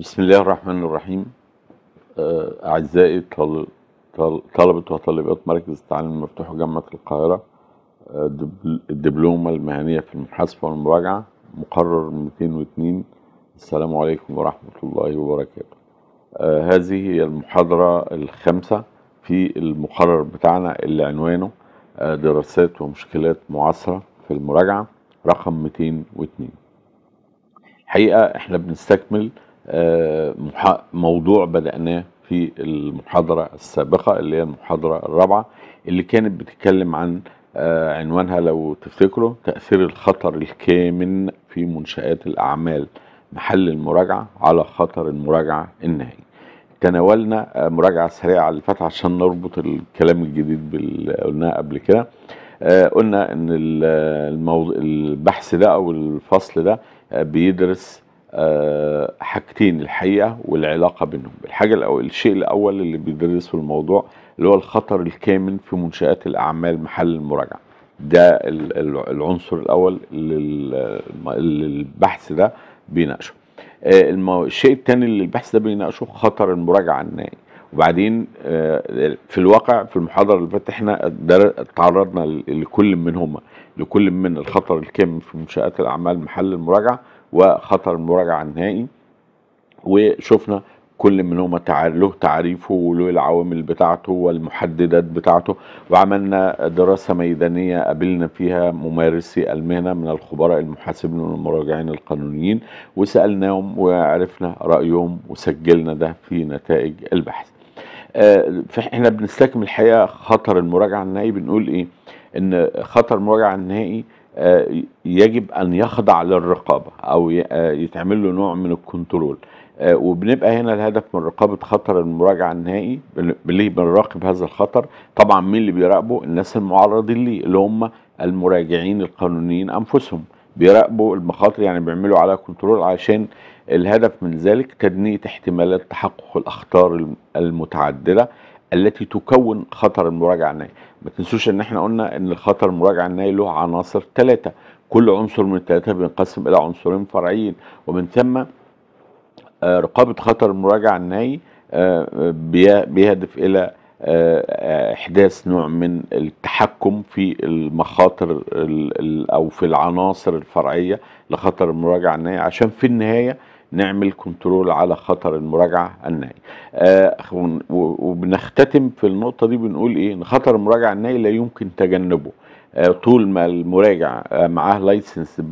بسم الله الرحمن الرحيم آه، أعزائي طلبة وطالبات مركز التعليم المفتوح جامعة القاهرة آه، الدبلومة المهنية في المحاسبة والمراجعة مقرر 202 السلام عليكم ورحمة الله وبركاته آه، هذه هي المحاضرة الخامسة في المقرر بتاعنا اللي عنوانه دراسات ومشكلات معاصرة في المراجعة رقم 202 الحقيقة احنا بنستكمل آه، موضوع بدأناه في المحاضرة السابقة اللي هي المحاضرة الرابعة اللي كانت بتتكلم عن آه، عنوانها لو تفتكروا تأثير الخطر الكامن في منشآت الأعمال محل المراجعة على خطر المراجعة النهائي تناولنا آه، مراجعة سريعة اللي الفتح عشان نربط الكلام الجديد باللي قلناه قبل كده قلنا ان البحث ده او الفصل ده بيدرس آه، حاجتين الحقيقه والعلاقه بينهم الحاجه الأول الشيء الاول اللي في الموضوع اللي هو الخطر الكامن في منشات الاعمال محل المراجعه ده العنصر الاول اللي البحث ده بيناقشه آه، الشيء الثاني اللي البحث ده بيناقشه خطر المراجعه النائي وبعدين آه، في الواقع في المحاضره اللي فاتت احنا تعرضنا لكل منهما لكل من الخطر الكامن في منشات الاعمال محل المراجعه وخطر المراجعه النهائي وشفنا كل منهما له تعريفه وله العوامل بتاعته والمحددات بتاعته وعملنا دراسة ميدانية قابلنا فيها ممارسي المهنة من الخبراء المحاسبين والمراجعين القانونيين وسألناهم وعرفنا رأيهم وسجلنا ده في نتائج البحث آه، احنا بنستكمل الحقيقة خطر المراجعة النهائي بنقول ايه ان خطر المراجعة النهائي آه، يجب ان يخضع للرقابه او آه، يتعمل له نوع من الكنترول آه، وبنبقى هنا الهدف من رقابه خطر المراجعه النهائي ليه بنراقب هذا الخطر طبعا مين اللي بيراقبه الناس المعرضين ليه اللي هم المراجعين القانونيين انفسهم بيراقبوا المخاطر يعني بيعملوا عليها كنترول علشان الهدف من ذلك تدنية احتمالات تحقق الأخطار المتعددة التي تكون خطر المراجعه النيه ما تنسوش ان احنا قلنا ان الخطر المراجعه النيه له عناصر ثلاثه كل عنصر من الثلاثه بينقسم الى عنصرين فرعيين ومن ثم آه، رقابه خطر المراجعه الني آه، بيهدف الى آه، احداث نوع من التحكم في المخاطر او في العناصر الفرعيه لخطر المراجعه النيه عشان في النهايه نعمل كنترول على خطر المراجعه النائي آه وبنختتم في النقطه دي بنقول ايه ان خطر المراجعه النائي لا يمكن تجنبه آه طول ما المراجع آه معاه لايسنس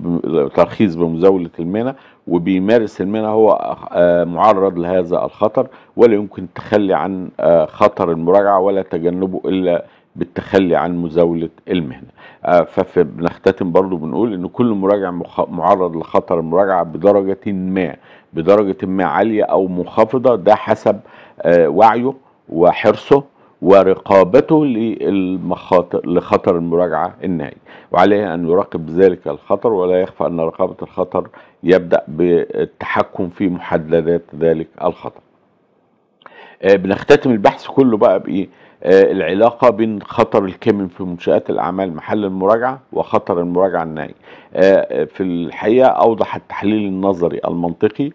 ترخيص بمزاوله المهنه وبيمارس المهنه هو آه، معرض لهذا الخطر ولا يمكن التخلي عن آه، خطر المراجعه ولا تجنبه الا بالتخلي عن مزاولة المهنة آه، فبنختتم برضو بنقول ان كل مراجع معرض لخطر المراجعة بدرجة ما بدرجة ما عالية او منخفضة ده حسب آه، وعيه وحرصه ورقابته للمخاطر لخطر المراجعة النهائي وعليه أن يراقب ذلك الخطر ولا يخفى أن رقابة الخطر يبدأ بالتحكم في محددات ذلك الخطر آه، بنختتم البحث كله بقى بإيه آه، العلاقه بين خطر الكمن في منشات الاعمال محل المراجعه وخطر المراجعه النهائي آه، آه، في الحقيقه اوضح التحليل النظري المنطقي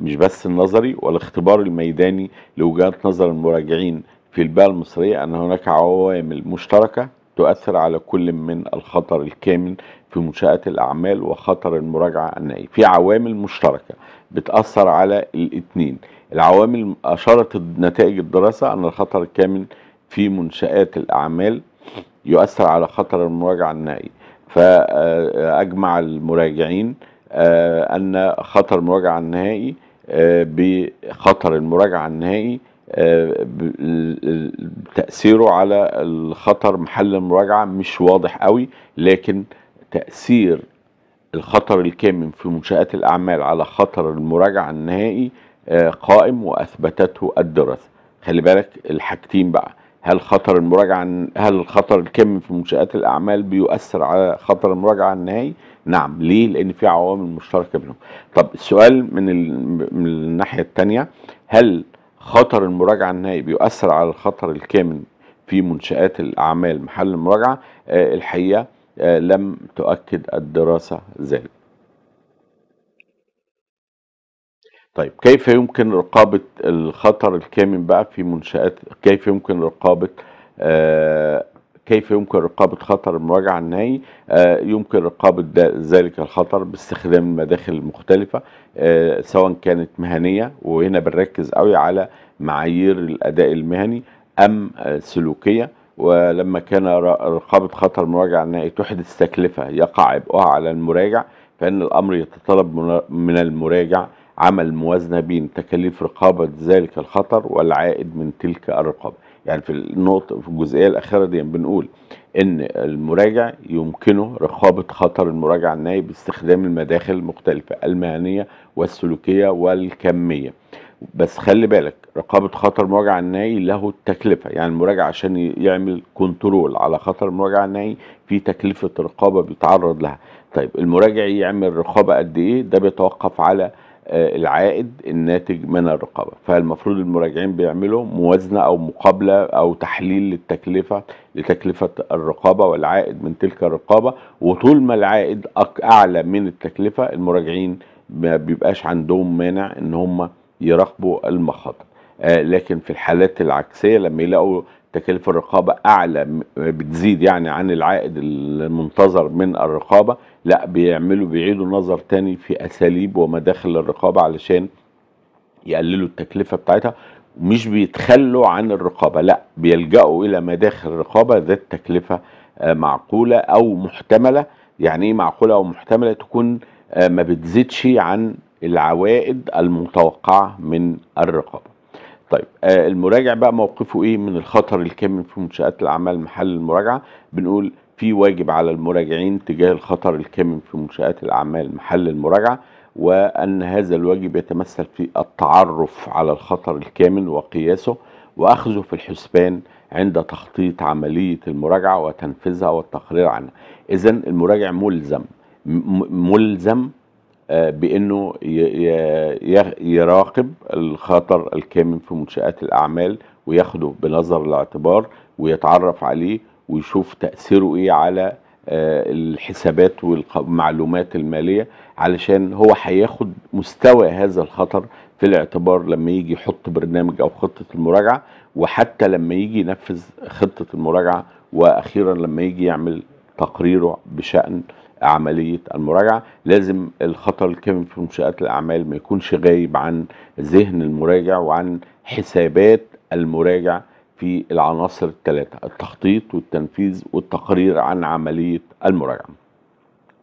مش بس النظري والاختبار الميداني لوجهات نظر المراجعين في البيئه المصريه ان هناك عوامل مشتركه تؤثر على كل من الخطر الكامن في منشآت الأعمال وخطر المراجعة النهائي، في عوامل مشتركة بتأثر على الاثنين العوامل أشارت نتائج الدراسة أن الخطر الكامن في منشآت الأعمال يؤثر على خطر المراجعة النهائي فأجمع المراجعين آه، أن خطر المراجعة النهائي آه، بخطر المراجعة النهائي آه، تأثيره على الخطر محل المراجعة مش واضح قوي لكن تأثير الخطر الكامن في منشآت الأعمال على خطر المراجعة النهائي قائم وأثبتته الدراسة خلي بالك الحاجتين بقى هل خطر المراجعة هل خطر الكم في منشآت الأعمال بيؤثر على خطر المراجعة النهائي؟ نعم ليه؟ لأن في عوامل مشتركة بينهم. طب السؤال من, من الناحية الثانية هل خطر المراجعة النهائي بيؤثر على الخطر الكامن في منشآت الأعمال محل المراجعة؟ آه الحقيقة آه لم تؤكد الدراسة ذلك. طيب كيف يمكن رقابة الخطر الكامن بقى في منشآت كيف يمكن رقابة آه كيف يمكن رقابة خطر المراجعة النهائي آه يمكن رقابة ذلك الخطر باستخدام المداخل المختلفة آه سواء كانت مهنية وهنا بنركز قوي على معايير الأداء المهني أم سلوكية ولما كان رقابة خطر المراجعة النهائي تحدث تكلفة يقع عبئها على المراجع فإن الأمر يتطلب من المراجع عمل موازنة بين تكاليف رقابة ذلك الخطر والعائد من تلك الرقابة يعني في النقطة في الجزئية الأخيرة دي بنقول إن المراجع يمكنه رقابة خطر المراجع الناهي باستخدام المداخل المختلفة المهنية والسلوكية والكمية بس خلي بالك رقابة خطر المراجع النهائي له التكلفة يعني المراجع عشان يعمل كنترول على خطر المراجع النهائي في تكلفة رقابة بيتعرض لها طيب المراجع يعمل رقابة قد إيه ده بيتوقف على آه، العائد الناتج من الرقابه فالمفروض المراجعين بيعملوا موازنه او مقابله او تحليل للتكلفه لتكلفه الرقابه والعائد من تلك الرقابه وطول ما العائد اعلى من التكلفه المراجعين ما بيبقاش عندهم مانع ان هم يراقبوا المخاطر آه، لكن في الحالات العكسيه لما يلاقوا تكاليف الرقابه اعلى بتزيد يعني عن العائد المنتظر من الرقابه لا بيعملوا بيعيدوا نظر تاني في اساليب ومداخل الرقابه علشان يقللوا التكلفه بتاعتها مش بيتخلوا عن الرقابه لا بيلجأوا الى مداخل الرقابه ذات تكلفه آه، معقوله او محتمله يعني ايه معقوله او محتمله تكون آه، ما بتزيدش عن العوائد المتوقعه من الرقابه طيب آه المراجع بقى موقفه ايه من الخطر الكامن في منشات الاعمال محل المراجعه بنقول في واجب على المراجعين تجاه الخطر الكامن في منشات الاعمال محل المراجعه وان هذا الواجب يتمثل في التعرف على الخطر الكامن وقياسه واخذه في الحسبان عند تخطيط عمليه المراجعه وتنفيذها والتقرير عنها اذا المراجع ملزم ملزم آه، بانه يراقب الخطر الكامن في منشات الاعمال وياخده بنظر الاعتبار ويتعرف عليه ويشوف تاثيره ايه على آه، الحسابات والمعلومات الماليه علشان هو هياخد مستوى هذا الخطر في الاعتبار لما يجي يحط برنامج او خطه المراجعه وحتى لما يجي ينفذ خطه المراجعه واخيرا لما يجي يعمل تقريره بشان عمليه المراجعه لازم الخطا الكامن في منشات الاعمال ما يكونش غايب عن ذهن المراجع وعن حسابات المراجع في العناصر الثلاثه التخطيط والتنفيذ والتقرير عن عمليه المراجعه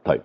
طيب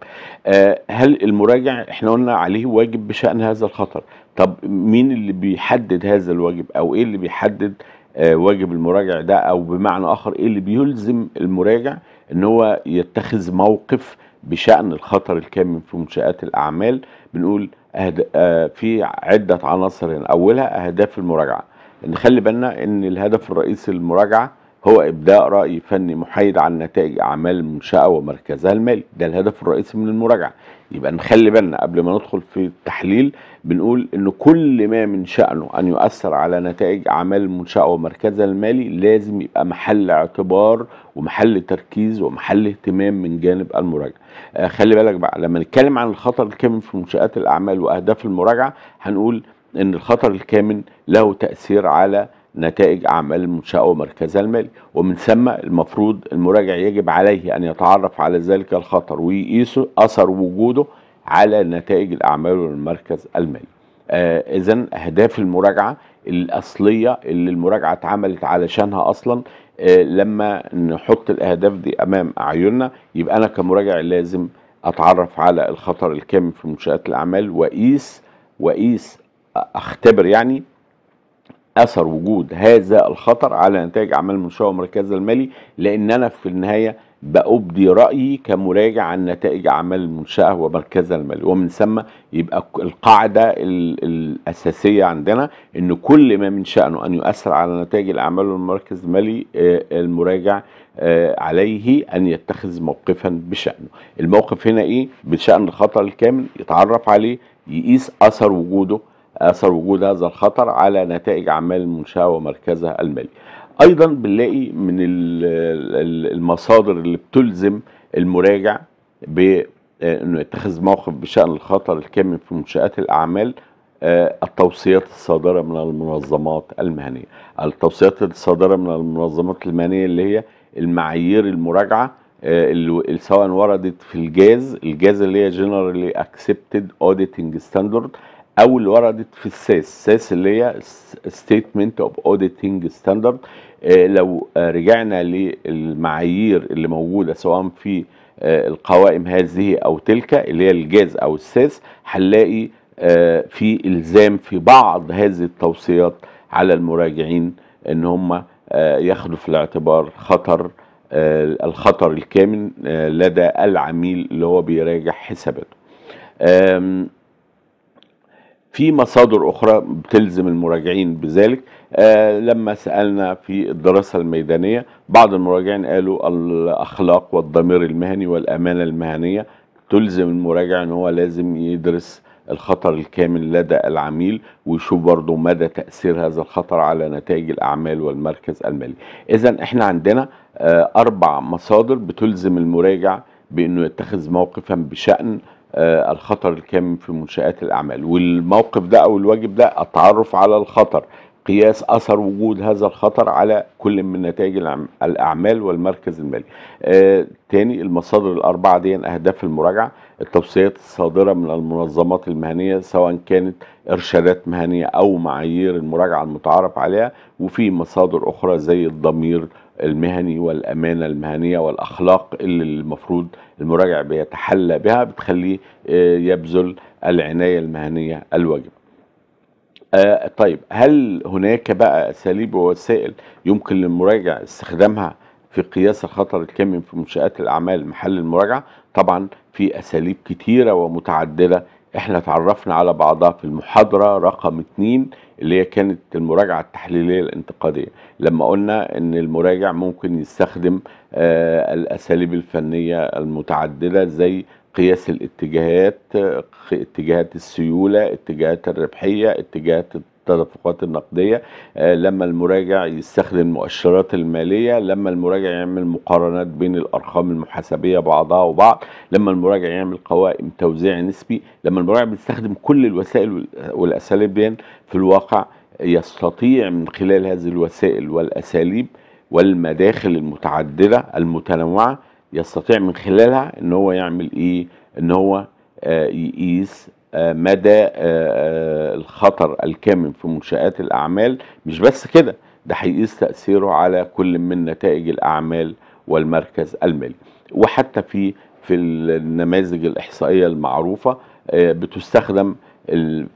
آه هل المراجع احنا قلنا عليه واجب بشان هذا الخطر طب مين اللي بيحدد هذا الواجب او ايه اللي بيحدد آه واجب المراجع ده او بمعنى اخر ايه اللي بيلزم المراجع ان هو يتخذ موقف بشأن الخطر الكامن في منشآت الأعمال بنقول أهد... آه في عدة عناصر هنا أولها أهداف المراجعة نخلي بالنا أن الهدف الرئيسي للمراجعة هو إبداء رأي فني محايد عن نتائج أعمال المنشأة ومركزها المالي ده الهدف الرئيسي من المراجعة يبقى نخلي بالنا قبل ما ندخل في التحليل بنقول ان كل ما من شأنه ان يؤثر على نتائج اعمال المنشأة ومركزها المالي لازم يبقى محل اعتبار ومحل تركيز ومحل اهتمام من جانب المراجعة آه خلي بالك بقى لما نتكلم عن الخطر الكامن في منشآت الاعمال واهداف المراجعة هنقول ان الخطر الكامن له تأثير على نتائج أعمال المنشأة ومركزها المالي ومن ثم المفروض المراجع يجب عليه أن يتعرف على ذلك الخطر ويقيس أثر وجوده على نتائج الأعمال والمركز المالي آه إذا أهداف المراجعة الأصلية اللي المراجعة اتعملت علشانها أصلا آه لما نحط الأهداف دي أمام أعيننا يبقى أنا كمراجع لازم أتعرف على الخطر الكامن في منشآت الأعمال وأقيس وأقيس أختبر يعني اثر وجود هذا الخطر على نتائج اعمال المنشاه ومركزها المالي لان انا في النهايه بأبدي رأيي كمراجع عن نتائج أعمال المنشأة ومركزها المالي ومن ثم يبقى القاعدة الأساسية عندنا أن كل ما من شأنه أن يؤثر على نتائج الأعمال والمركز المالي آه، المراجع آه، عليه أن يتخذ موقفا بشأنه الموقف هنا إيه بشأن الخطر الكامل يتعرف عليه يقيس أثر وجوده اثر وجود هذا الخطر على نتائج اعمال المنشاه ومركزها المالي ايضا بنلاقي من المصادر اللي بتلزم المراجع بانه يتخذ موقف بشان الخطر الكامن في منشات الاعمال آه، التوصيات الصادرة من المنظمات المهنية التوصيات الصادرة من المنظمات المهنية اللي هي المعايير المراجعة آه، اللي سواء وردت في الجاز الجاز اللي هي جنرالي اكسبتد اوديتنج ستاندرد او اللي وردت في الساس الساس اللي هي ستيتمنت اوف اوديتنج ستاندرد لو آه، رجعنا للمعايير اللي موجوده سواء في آه، القوائم هذه او تلك اللي هي الجاز او الساس هنلاقي آه، في الزام في بعض هذه التوصيات على المراجعين ان هم ياخدوا في الاعتبار خطر الخطر الكامن لدى العميل اللي هو بيراجع حساباته في مصادر أخرى بتلزم المراجعين بذلك آه لما سألنا في الدراسة الميدانية بعض المراجعين قالوا الأخلاق والضمير المهني والأمانة المهنية تلزم المراجع أن هو لازم يدرس الخطر الكامل لدى العميل ويشوف برضه مدى تأثير هذا الخطر على نتائج الأعمال والمركز المالي إذا إحنا عندنا آه أربع مصادر بتلزم المراجع بأنه يتخذ موقفا بشأن آه، الخطر الكامن في منشآت الأعمال والموقف ده أو الواجب ده التعرف على الخطر قياس اثر وجود هذا الخطر على كل من نتائج الاعمال والمركز المالي. آه تاني المصادر الاربعه دي اهداف المراجعه التوصيات الصادره من المنظمات المهنيه سواء كانت ارشادات مهنيه او معايير المراجعه المتعارف عليها وفي مصادر اخرى زي الضمير المهني والامانه المهنيه والاخلاق اللي المفروض المراجع بيتحلى بها بتخليه آه، يبذل العنايه المهنيه الواجبه. آه، طيب هل هناك بقى اساليب ووسائل يمكن للمراجع استخدامها في قياس الخطر الكامل في منشات الاعمال محل المراجعه؟ طبعا في اساليب كتيره ومتعدده احنا تعرفنا على بعضها في المحاضره رقم 2 اللي هي كانت المراجعة التحليلية الانتقادية لما قلنا ان المراجع ممكن يستخدم آه، الاساليب الفنية المتعددة زي قياس الاتجاهات آه، اتجاهات السيولة اتجاهات الربحية اتجاهات التدفقات النقدية آه، لما المراجع يستخدم المؤشرات المالية لما المراجع يعمل مقارنات بين الأرقام المحاسبية بعضها وبعض لما المراجع يعمل قوائم توزيع نسبي لما المراجع بيستخدم كل الوسائل والأساليب دي في الواقع يستطيع من خلال هذه الوسائل والأساليب والمداخل المتعددة المتنوعة يستطيع من خلالها ان هو يعمل ايه ان هو آه، يقيس آه، مدى آه، آه، الخطر الكامن في منشآت الأعمال مش بس كده ده هيقيس تأثيره على كل من نتائج الأعمال والمركز المالي وحتى في في النماذج الإحصائية المعروفة بتستخدم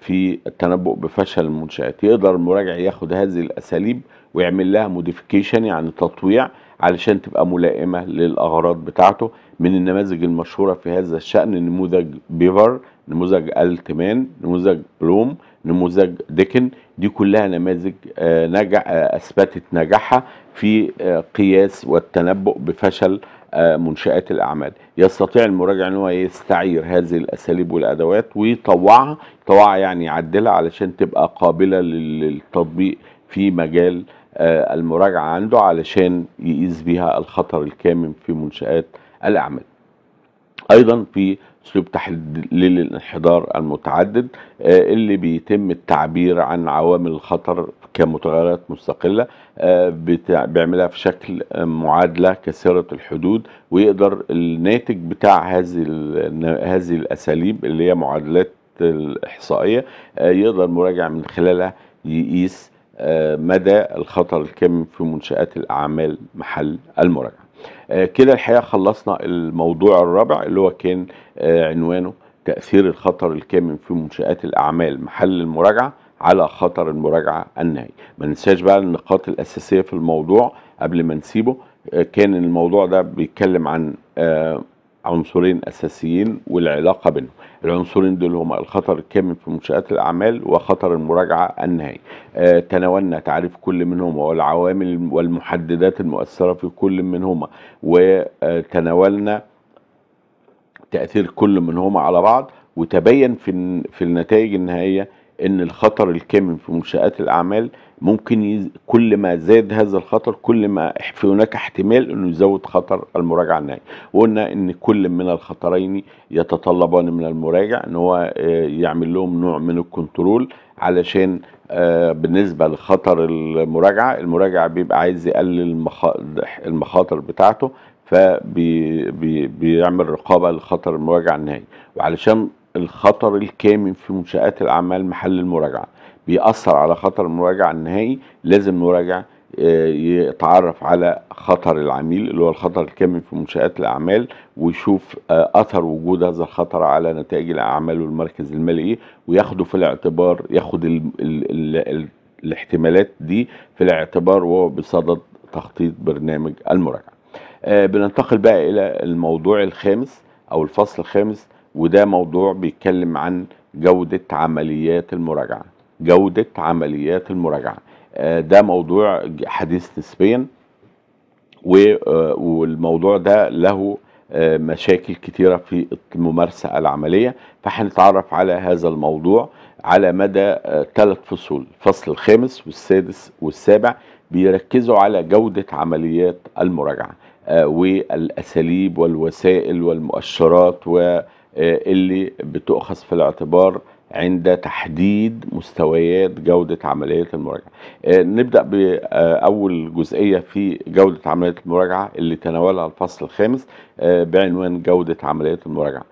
في التنبؤ بفشل المنشآت يقدر المراجع ياخد هذه الأساليب ويعمل لها موديفيكيشن يعني تطويع علشان تبقى ملائمة للأغراض بتاعته من النماذج المشهورة في هذا الشأن نموذج بيفر نموذج التمان نموذج بلوم نموذج ديكن دي كلها نماذج آه، نجح آه، أثبتت نجاحها في آه، قياس والتنبؤ بفشل منشآت الأعمال يستطيع المراجع أن هو يستعير هذه الأساليب والأدوات ويطوعها طوعها يعني يعدلها علشان تبقى قابلة للتطبيق في مجال آه، المراجعة عنده علشان يقيس بيها الخطر الكامن في منشآت الأعمال أيضا في أسلوب تحليل الانحدار المتعدد آه، اللي بيتم التعبير عن عوامل الخطر كمتغيرات مستقلة آه، بيعملها في شكل معادلة كثيرة الحدود ويقدر الناتج بتاع هذه هذه الأساليب اللي هي معادلات الإحصائية يقدر المراجع من خلالها يقيس آه، مدى الخطر الكم في منشآت الأعمال محل المراجعة آه، كده الحقيقة خلصنا الموضوع الرابع اللي هو كان آه، عنوانه تأثير الخطر الكامن في منشآت الأعمال محل المراجعة على خطر المراجعة النهائي ما ننساش بقى النقاط الأساسية في الموضوع قبل ما نسيبه كان الموضوع ده بيتكلم عن عنصرين اساسيين والعلاقه بينهم العنصرين دول هما الخطر الكامن في منشات الاعمال وخطر المراجعه النهائي آه تناولنا تعريف كل منهما والعوامل والمحددات المؤثره في كل منهما وتناولنا تاثير كل منهما على بعض وتبين في في النتائج النهائيه ان الخطر الكامن في منشات الاعمال ممكن يز... كل ما زاد هذا الخطر كل ما في هناك احتمال انه يزود خطر المراجعه النهائيه وقلنا ان كل من الخطرين يتطلبان من المراجع ان هو آه، يعمل لهم نوع من الكنترول علشان آه، بالنسبه لخطر المراجعه المراجع بيبقى عايز يقلل المخاطر بتاعته فبيعمل رقابه لخطر المراجعه النهائي وعلشان الخطر الكامن في منشآت الأعمال محل المراجعة بيأثر على خطر المراجعة النهائي لازم مراجع آه، يتعرف على خطر العميل اللي هو الخطر الكامن في منشآت الأعمال ويشوف آه، أثر وجود هذا الخطر على نتائج الأعمال والمركز المالي وياخده في الاعتبار ياخد الـ الـ الـ الاحتمالات دي في الاعتبار وهو بصدد تخطيط برنامج المراجعة آه، بننتقل بقى إلى الموضوع الخامس أو الفصل الخامس وده موضوع بيتكلم عن جودة عمليات المراجعة جودة عمليات المراجعة آه، ده موضوع حديث نسبيا آه، والموضوع ده له آه، مشاكل كتيرة في الممارسة العملية فهنتعرف على هذا الموضوع على مدى ثلاث فصول الفصل الخامس والسادس والسابع بيركزوا على جودة عمليات المراجعة والأساليب والوسائل والمؤشرات و آه، اللي بتؤخذ في الاعتبار عند تحديد مستويات جودة عملية المراجعة آه، نبدأ بأول جزئية في جودة عملية المراجعة اللي تناولها الفصل الخامس آه، بعنوان جودة عملية المراجعة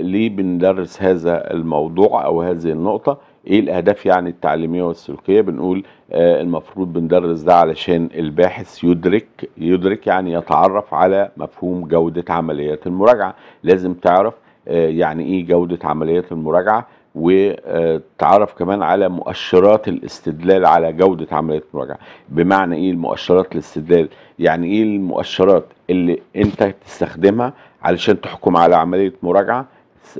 ليه بندرس هذا الموضوع أو هذه النقطة ايه الاهداف يعني التعليميه والسلوكيه بنقول آه المفروض بندرس ده علشان الباحث يدرك يدرك يعني يتعرف على مفهوم جوده عمليات المراجعه لازم تعرف آه، يعني ايه جوده عمليات المراجعه وتعرف كمان على مؤشرات الاستدلال على جودة عملية المراجعة بمعنى ايه المؤشرات الاستدلال يعني ايه المؤشرات اللي انت تستخدمها علشان تحكم على عملية مراجعة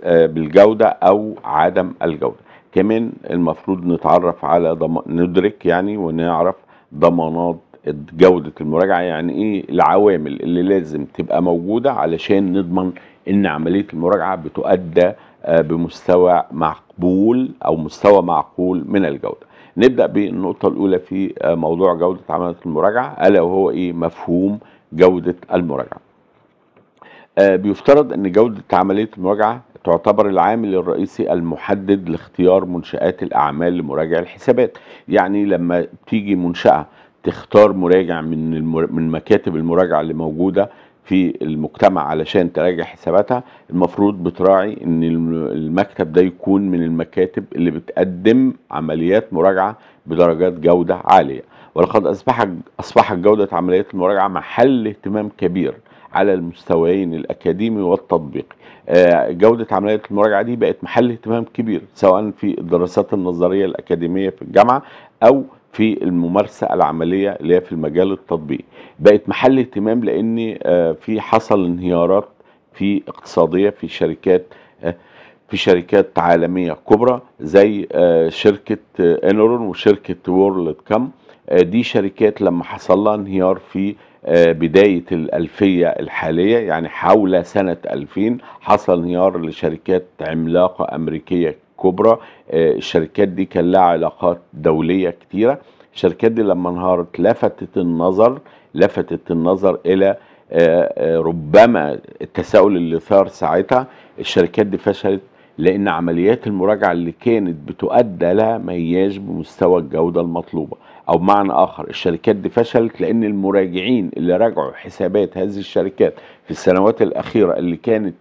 آه، بالجودة او عدم الجودة كمان المفروض نتعرف على ندرك يعني ونعرف ضمانات جودة المراجعة يعني ايه العوامل اللي لازم تبقى موجودة علشان نضمن ان عملية المراجعة بتؤدى آه، بمستوى مقبول او مستوى معقول من الجودة نبدأ بالنقطة الاولى في آه، موضوع جودة عملية المراجعة الا وهو ايه مفهوم جودة المراجعة آه، بيفترض ان جودة عملية المراجعة تعتبر العامل الرئيسي المحدد لاختيار منشآت الأعمال لمراجع الحسابات يعني لما تيجي منشأة تختار مراجع من المر... من مكاتب المراجعه اللي موجوده في المجتمع علشان تراجع حساباتها المفروض بتراعي ان المكتب ده يكون من المكاتب اللي بتقدم عمليات مراجعه بدرجات جوده عاليه ولقد اصبحت اصبحت جوده عمليات المراجعه محل اهتمام كبير على المستويين الاكاديمي والتطبيقي آه، جودة عملية المراجعة دي بقت محل اهتمام كبير سواء في الدراسات النظرية الأكاديمية في الجامعة أو في الممارسه العمليه اللي هي في المجال التطبيقي بقت محل اهتمام لان آه، في حصل انهيارات في اقتصاديه في شركات آه، في شركات عالميه كبرى زي آه، شركه انورون وشركه وورلد كام دي شركات لما حصل لها انهيار في بداية الألفية الحالية يعني حول سنة 2000 حصل انهيار لشركات عملاقة أمريكية الكبرى آه، الشركات دي كان لها علاقات دولية كتيرة الشركات دي لما انهارت لفتت النظر لفتت النظر إلى آه، آه، ربما التساؤل اللي ثار ساعتها الشركات دي فشلت لأن عمليات المراجعة اللي كانت بتؤدى لها ما هياش بمستوى الجودة المطلوبة أو معنى آخر الشركات دي فشلت لأن المراجعين اللي راجعوا حسابات هذه الشركات في السنوات الأخيرة اللي كانت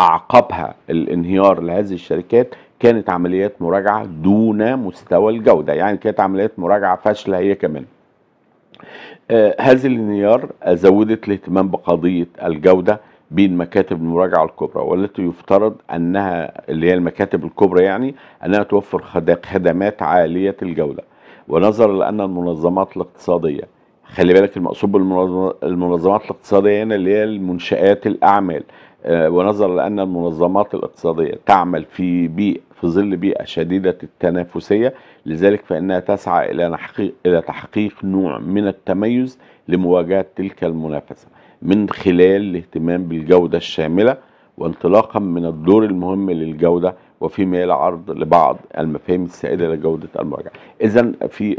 أعقبها الانهيار لهذه الشركات كانت عمليات مراجعة دون مستوى الجودة يعني كانت عمليات مراجعة فاشلة هي كمان آه هذه الانهيار زودت الاهتمام بقضية الجودة بين مكاتب المراجعة الكبرى والتي يفترض أنها اللي هي المكاتب الكبرى يعني أنها توفر خدمات عالية الجودة ونظرا لأن المنظمات الاقتصادية خلي بالك المقصود بالمنظمات الاقتصادية هنا اللي هي المنشآت الأعمال آه، ونظرا لأن المنظمات الاقتصادية تعمل في بيئة في ظل بيئة شديدة التنافسية لذلك فإنها تسعى إلى تحقيق, إلى تحقيق نوع من التميز لمواجهة تلك المنافسة من خلال الاهتمام بالجودة الشاملة وانطلاقا من الدور المهم للجودة وفيما يلي عرض لبعض المفاهيم السائدة لجودة المراجعة إذا في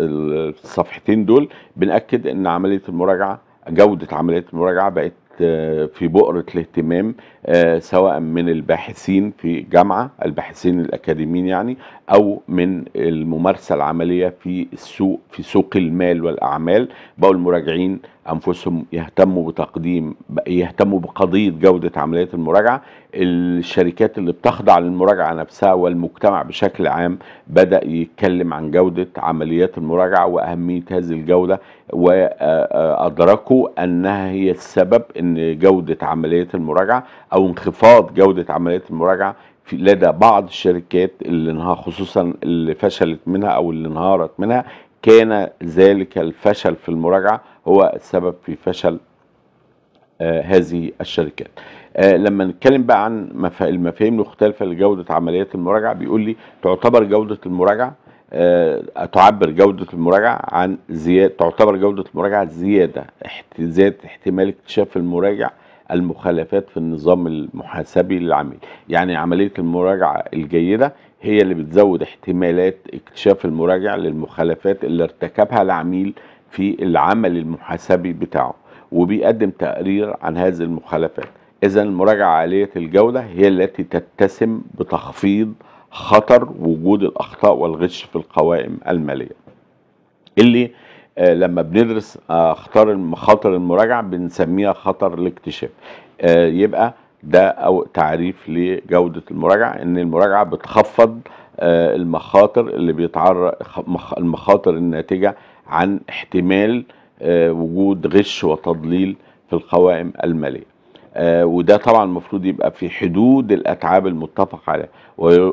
الصفحتين دول بنأكد أن عملية المراجعة جودة عملية المراجعة بقت آه، في بؤرة الاهتمام آه، سواء من الباحثين في جامعة الباحثين الأكاديميين يعني أو من الممارسة العملية في السوق في سوق المال والأعمال بقوا المراجعين أنفسهم يهتموا بتقديم يهتموا بقضية جودة عمليات المراجعة الشركات اللي بتخضع للمراجعة نفسها والمجتمع بشكل عام بدأ يتكلم عن جودة عمليات المراجعة وأهمية هذه الجودة وأدركوا أنها هي السبب أن جودة عمليات المراجعة او انخفاض جوده عمليات المراجعه في لدى بعض الشركات اللي انها خصوصا اللي فشلت منها او اللي انهارت منها كان ذلك الفشل في المراجعه هو السبب في فشل آه هذه الشركات آه لما نتكلم بقى عن مفا... المفاهيم المختلفه لجوده عمليات المراجعه بيقول لي تعتبر جوده المراجعه آه تعبر جودة المراجعة عن زيادة تعتبر جودة المراجعة زيادة زيادة احتمال اكتشاف المراجع المخالفات في النظام المحاسبي للعميل يعني عملية المراجعة الجيدة هي اللي بتزود احتمالات اكتشاف المراجع للمخالفات اللي ارتكبها العميل في العمل المحاسبي بتاعه وبيقدم تقرير عن هذه المخالفات إذا المراجعة عالية الجودة هي التي تتسم بتخفيض خطر وجود الأخطاء والغش في القوائم المالية اللي آه، لما بندرس اخطار آه، مخاطر المراجعه بنسميها خطر الاكتشاف آه، يبقى ده او تعريف لجوده المراجعه ان المراجعه بتخفض المخاطر اللي بيتعرض المخاطر الناتجه عن احتمال وجود غش وتضليل في القوائم الماليه آه، وده طبعا المفروض يبقى في حدود الاتعاب المتفق عليها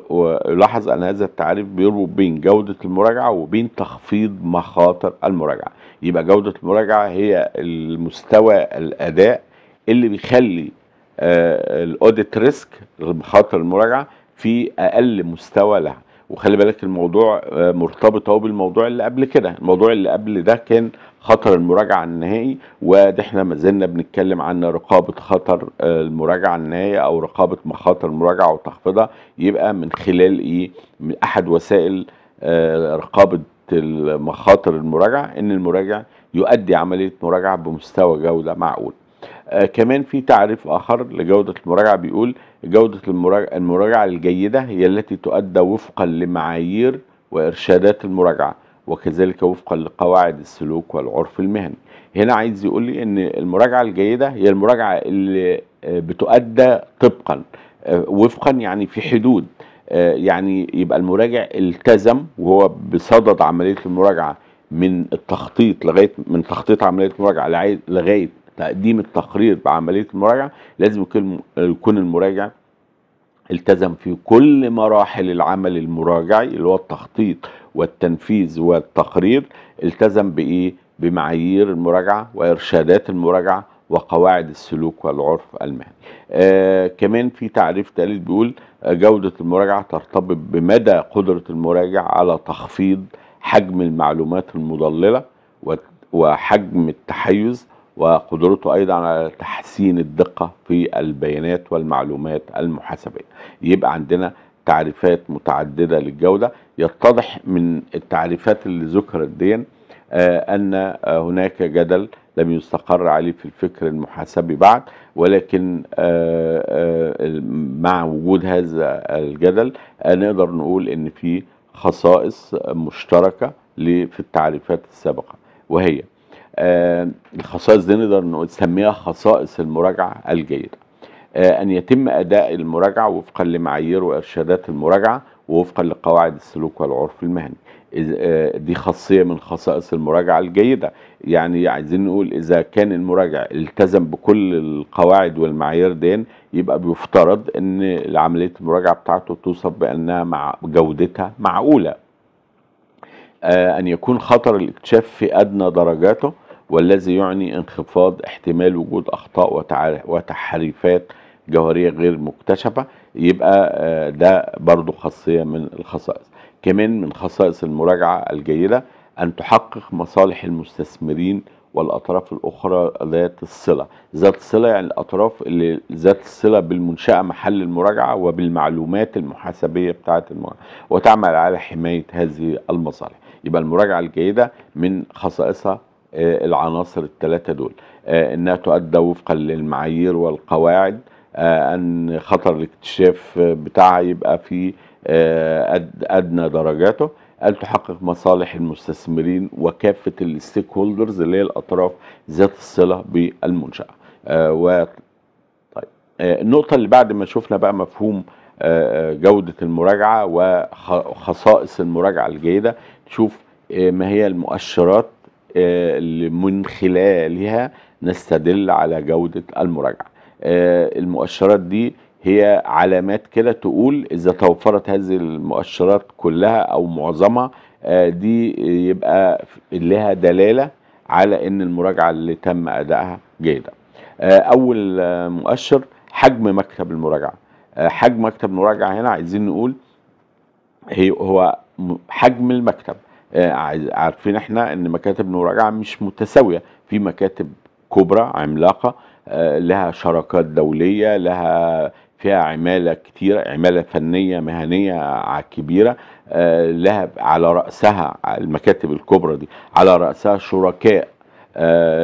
ويلاحظ ان هذا التعريف بيربط بين جوده المراجعه وبين تخفيض مخاطر المراجعه يبقى جوده المراجعه هي المستوى الاداء اللي بيخلي آه، الاوديت ريسك مخاطر المراجعه في اقل مستوى لها وخلي بالك الموضوع آه، مرتبط اهو بالموضوع اللي قبل كده الموضوع اللي قبل ده كان خطر المراجعه النهائي وده احنا ما زلنا بنتكلم عن رقابه خطر آه، المراجعه النهائية او رقابه مخاطر المراجعه وتخفيضها يبقى من خلال ايه من احد وسائل آه، رقابه مخاطر المراجعه ان المراجع يؤدي عمليه مراجعه بمستوى جوده معقول كمان في تعريف اخر لجوده المراجعه بيقول جودة المراجعة الجيدة هي التي تؤدى وفقا لمعايير وإرشادات المراجعة وكذلك وفقا لقواعد السلوك والعرف المهني هنا عايز يقول لي ان المراجعة الجيدة هي المراجعة اللي آه، بتؤدى طبقا آه، وفقا يعني في حدود آه، يعني يبقى المراجع التزم وهو بصدد عملية المراجعة من التخطيط لغاية من تخطيط عملية المراجعة لغاية تقديم التقرير بعمليه المراجعه لازم يكون المراجع التزم في كل مراحل العمل المراجعي اللي هو التخطيط والتنفيذ والتقرير التزم بايه بمعايير المراجعه وارشادات المراجعه وقواعد السلوك والعرف المهني آه كمان في تعريف ثالث بيقول جودة المراجعة ترتبط بمدى قدرة المراجع على تخفيض حجم المعلومات المضللة وحجم التحيز وقدرته أيضا على تحسين الدقة في البيانات والمعلومات المحاسبية يبقى عندنا تعريفات متعددة للجودة يتضح من التعريفات اللي ذكرت دي آه، أن هناك جدل لم يستقر عليه في الفكر المحاسبي بعد ولكن آه، آه، مع وجود هذا الجدل نقدر نقول ان في خصائص مشتركه في التعريفات السابقه وهي الخصائص آه، دي نقدر نسميها خصائص المراجعة الجيدة آه، أن يتم أداء المراجعة وفقا لمعايير وإرشادات المراجعة ووفقا لقواعد السلوك والعرف المهني آه، دي خاصية من خصائص المراجعة الجيدة يعني عايزين نقول إذا كان المراجع التزم بكل القواعد والمعايير دي يبقى بيفترض أن عملية المراجعة بتاعته توصف بأنها مع جودتها معقولة أن يكون خطر الاكتشاف في أدنى درجاته والذي يعني انخفاض احتمال وجود أخطاء وتحريفات جوهرية غير مكتشفة يبقى آه، ده برضو خاصية من الخصائص كمان من خصائص المراجعة الجيدة أن تحقق مصالح المستثمرين والأطراف الأخرى ذات الصلة ذات الصلة يعني الأطراف اللي ذات الصلة بالمنشأة محل المراجعة وبالمعلومات المحاسبية بتاعة المراجعة وتعمل على حماية هذه المصالح يبقى المراجعة الجيدة من خصائصها آه، العناصر الثلاثة دول آه، أنها تؤدى وفقا للمعايير والقواعد آه، أن خطر الاكتشاف بتاعها يبقى في أدنى درجاته أن تحقق مصالح المستثمرين وكافة الستيك هولدرز اللي هي الأطراف ذات الصلة بالمنشأة و طيب النقطة اللي بعد ما شفنا بقى مفهوم جودة المراجعة وخصائص المراجعة الجيدة تشوف ما هي المؤشرات آه، من خلالها نستدل على جودة المراجعة آه، المؤشرات دي هي علامات كده تقول إذا توفرت هذه المؤشرات كلها أو معظمها آه، دي يبقى لها دلالة على أن المراجعة اللي تم أدائها جيدة أول مؤشر حجم مكتب المراجعة حجم مكتب المراجعة هنا عايزين نقول هي هو حجم المكتب آه، عارفين احنا ان مكاتب المراجعه مش متساويه في مكاتب كبرى عملاقه آه، لها شراكات دوليه لها فيها عماله كتيره عماله فنيه مهنيه كبيره آه، لها على راسها المكاتب الكبرى دي على راسها شركاء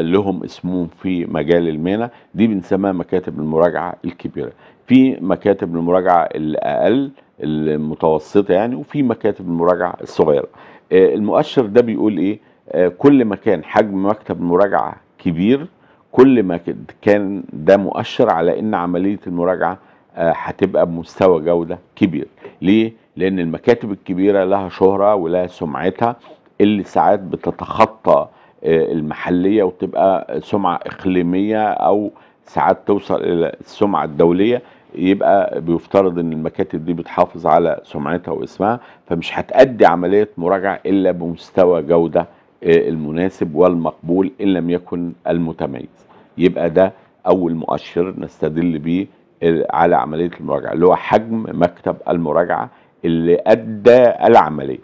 لهم اسمهم في مجال المهنه دي بنسميها مكاتب المراجعه الكبيره في مكاتب المراجعه الاقل المتوسطه يعني وفي مكاتب المراجعه الصغيره آه، المؤشر ده بيقول ايه آه، كل ما كان حجم مكتب المراجعه كبير كل ما كان ده مؤشر على ان عمليه المراجعه آه، هتبقى بمستوى جوده كبير ليه لان المكاتب الكبيره لها شهره ولها سمعتها اللي ساعات بتتخطى المحليه وتبقى سمعه اقليميه او ساعات توصل الى السمعه الدوليه يبقى بيفترض ان المكاتب دي بتحافظ على سمعتها واسمها فمش هتأدي عمليه مراجعه الا بمستوى جوده آه، المناسب والمقبول ان لم يكن المتميز يبقى ده اول مؤشر نستدل بيه آه، على عمليه المراجعه اللي هو حجم مكتب المراجعه اللي ادى العمليه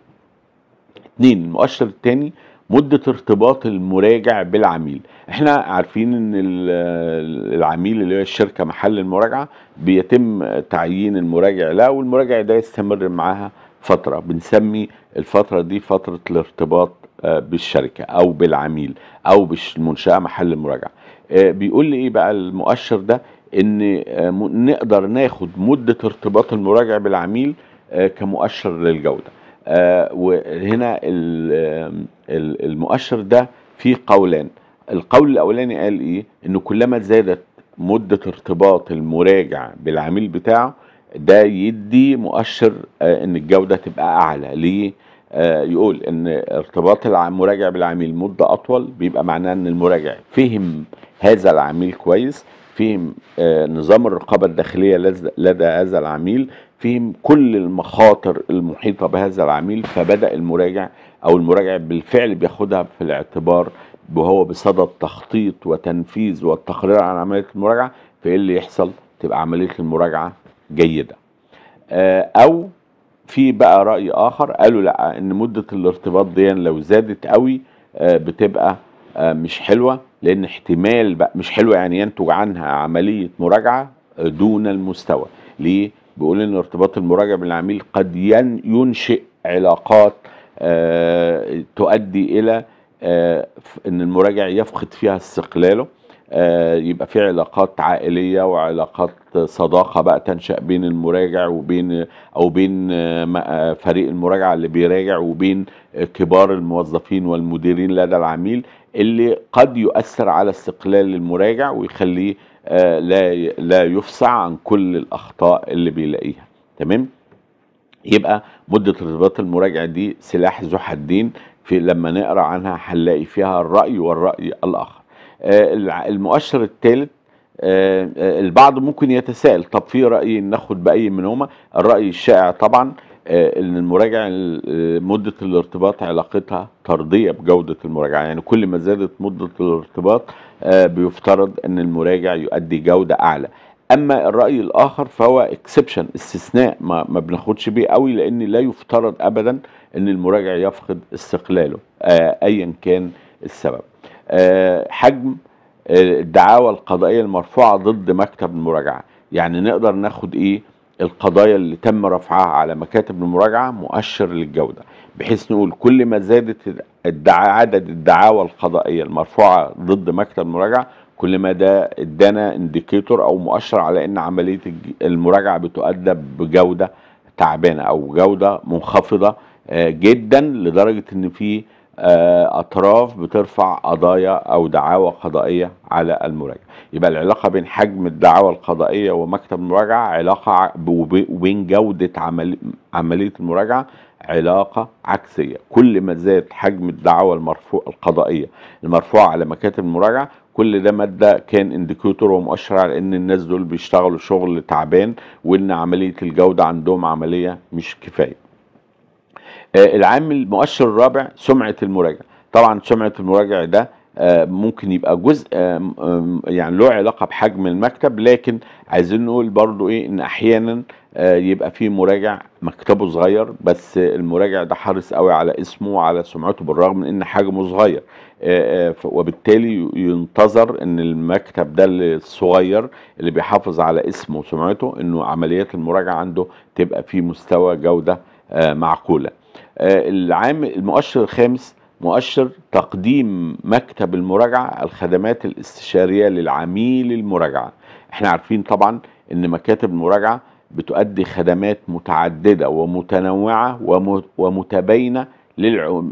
اتنين المؤشر الثاني مدة ارتباط المراجع بالعميل احنا عارفين ان العميل اللي هو الشركة محل المراجعة بيتم تعيين المراجع له والمراجع ده يستمر معاها فترة بنسمي الفترة دي فترة الارتباط آه، بالشركة او بالعميل او بالمنشأة محل المراجعة آه، بيقول لي ايه بقى المؤشر ده ان آه، نقدر ناخد مدة ارتباط المراجع بالعميل كمؤشر للجودة آه، وهنا المؤشر ده فيه قولان القول الاولاني قال ايه انه كلما زادت مده ارتباط المراجع بالعميل بتاعه ده يدي مؤشر آه، ان الجوده تبقى اعلى ليه آه، يقول ان ارتباط المراجع بالعميل مده اطول بيبقى معناه ان المراجع فهم هذا العميل كويس فهم نظام الرقابه الداخليه لدى هذا العميل فهم كل المخاطر المحيطة بهذا العميل فبدأ المراجع أو المراجع بالفعل بياخدها في الاعتبار وهو بصدد تخطيط وتنفيذ والتقرير عن عملية المراجعة فإيه اللي يحصل تبقى عملية المراجعة جيدة آه، أو في بقى رأي آخر قالوا لا إن مدة الارتباط دي لو زادت قوي آه، بتبقى آه، مش حلوة لأن احتمال بقى مش حلوة يعني ينتج عنها عملية مراجعة دون المستوى ليه؟ بيقول ان ارتباط المراجع بالعميل قد ينشئ علاقات آه، تؤدي الى آه، ان المراجع يفقد فيها استقلاله آه، يبقى في علاقات عائليه وعلاقات صداقه بقى تنشا بين المراجع وبين او بين فريق المراجعه اللي بيراجع وبين كبار الموظفين والمديرين لدى العميل اللي قد يؤثر على استقلال المراجع ويخليه آه، لا لا يفصح عن كل الاخطاء اللي بيلاقيها تمام يبقى مده ارتباط المراجعه دي سلاح ذو حدين في لما نقرا عنها هنلاقي فيها الراي والراي الاخر آه، المؤشر الثالث آه، البعض ممكن يتساءل طب في راي ناخد باي منهما الراي الشائع طبعا ان المراجعه مده الارتباط علاقتها طرديه بجوده المراجعه يعني كل ما زادت مده الارتباط آه، بيفترض ان المراجع يؤدي جوده اعلى اما الراي الاخر فهو اكسبشن استثناء ما, ما بناخدش بيه قوي لان لا يفترض ابدا ان المراجع يفقد استقلاله آه، ايا كان السبب آه، حجم الدعاوى القضائيه المرفوعه ضد مكتب المراجعه يعني نقدر ناخد ايه القضايا اللي تم رفعها على مكاتب المراجعه مؤشر للجوده بحيث نقول كل ما زادت الدعا عدد الدعاوى القضائيه المرفوعه ضد مكتب المراجعه كل ما ده ادانا انديكيتور او مؤشر على ان عمليه المراجعه بتؤدى بجوده تعبانه او جوده منخفضه آه، جدا لدرجه ان في آه، اطراف بترفع قضايا او دعاوى قضائيه على المراجع يبقى العلاقه بين حجم الدعاوى القضائيه ومكتب المراجعه علاقه وبين جوده عمليه المراجعه علاقة عكسية كل ما زاد حجم الدعوة المرفوع القضائية المرفوعة على مكاتب المراجعة كل ده مادة كان انديكيتور ومؤشر على ان الناس دول بيشتغلوا شغل تعبان وان عملية الجودة عندهم عملية مش كفاية آه العامل المؤشر الرابع سمعة المراجع طبعا سمعة المراجع ده آه ممكن يبقى جزء آه يعني له علاقة بحجم المكتب لكن عايزين نقول برضو ايه ان احيانا آه، يبقى في مراجع مكتبه صغير بس المراجع ده حريص قوي على اسمه وعلى سمعته بالرغم من ان حجمه صغير آه، آه، وبالتالي ينتظر ان المكتب ده الصغير اللي بيحافظ على اسمه وسمعته انه عمليات المراجعه عنده تبقى في مستوى جوده معقوله. العام المؤشر الخامس مؤشر تقديم مكتب المراجعه الخدمات الاستشاريه للعميل المراجعه. احنا عارفين طبعا ان مكاتب المراجعه بتؤدي خدمات متعددة ومتنوعة ومتباينة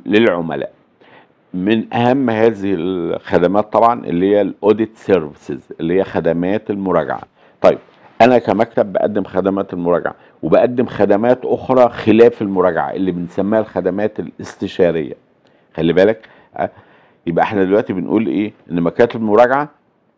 للعملاء من أهم هذه الخدمات طبعا اللي هي الأوديت سيرفيسز اللي هي خدمات المراجعة طيب أنا كمكتب بقدم خدمات المراجعة وبقدم خدمات أخرى خلاف المراجعة اللي بنسميها الخدمات الاستشارية خلي بالك يبقى احنا دلوقتي بنقول ايه ان مكاتب المراجعه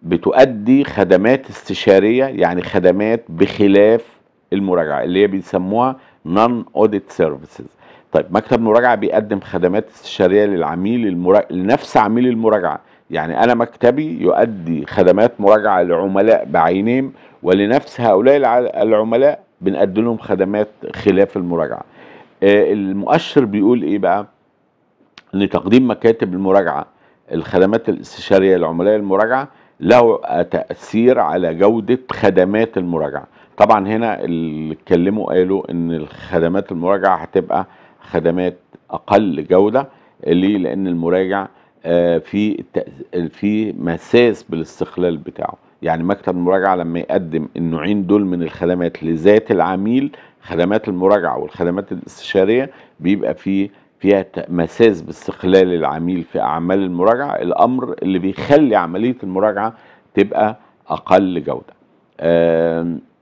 بتؤدي خدمات استشاريه يعني خدمات بخلاف المراجعه اللي هي بيسموها نون اوديت سيرفيسز طيب مكتب مراجعه بيقدم خدمات استشاريه للعميل المراجع لنفس عميل المراجعه يعني انا مكتبي يؤدي خدمات مراجعه لعملاء بعينهم ولنفس هؤلاء العملاء بنقدم لهم خدمات خلاف المراجعه آه، المؤشر بيقول ايه بقى ان تقديم مكاتب المراجعه الخدمات الاستشاريه لعملاء المراجعه له تاثير على جوده خدمات المراجعه طبعا هنا اللي اتكلموا قالوا ان الخدمات المراجعه هتبقى خدمات اقل جوده ليه؟ لان المراجع آه، في في مساس بالاستقلال بتاعه يعني مكتب المراجعه لما يقدم النوعين دول من الخدمات لذات العميل خدمات المراجعه والخدمات الاستشاريه بيبقى في فيها مساس باستقلال العميل في اعمال المراجعه الامر اللي بيخلي عمليه المراجعه تبقى اقل جوده